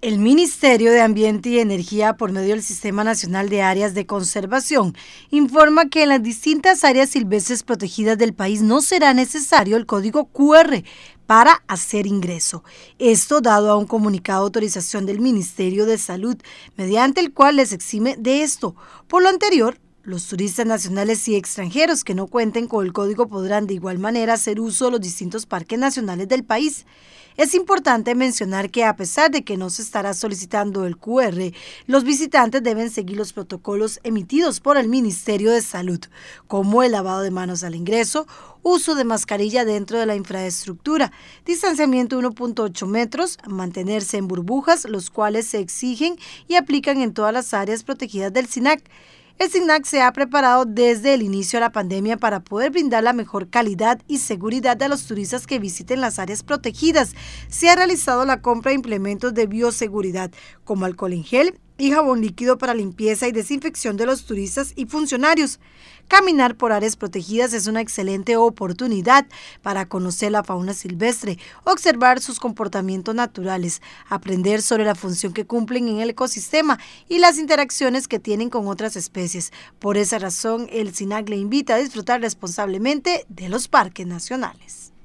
El Ministerio de Ambiente y Energía, por medio del Sistema Nacional de Áreas de Conservación, informa que en las distintas áreas silvestres protegidas del país no será necesario el código QR para hacer ingreso. Esto dado a un comunicado de autorización del Ministerio de Salud, mediante el cual les exime de esto. Por lo anterior, los turistas nacionales y extranjeros que no cuenten con el código podrán de igual manera hacer uso de los distintos parques nacionales del país. Es importante mencionar que a pesar de que no se estará solicitando el QR, los visitantes deben seguir los protocolos emitidos por el Ministerio de Salud, como el lavado de manos al ingreso, uso de mascarilla dentro de la infraestructura, distanciamiento 1.8 metros, mantenerse en burbujas, los cuales se exigen y aplican en todas las áreas protegidas del SINAC. El SINAC se ha preparado desde el inicio de la pandemia para poder brindar la mejor calidad y seguridad a los turistas que visiten las áreas protegidas. Se ha realizado la compra de implementos de bioseguridad, como alcohol en gel y jabón líquido para limpieza y desinfección de los turistas y funcionarios. Caminar por áreas protegidas es una excelente oportunidad para conocer la fauna silvestre, observar sus comportamientos naturales, aprender sobre la función que cumplen en el ecosistema y las interacciones que tienen con otras especies. Por esa razón, el SINAC le invita a disfrutar responsablemente de los parques nacionales.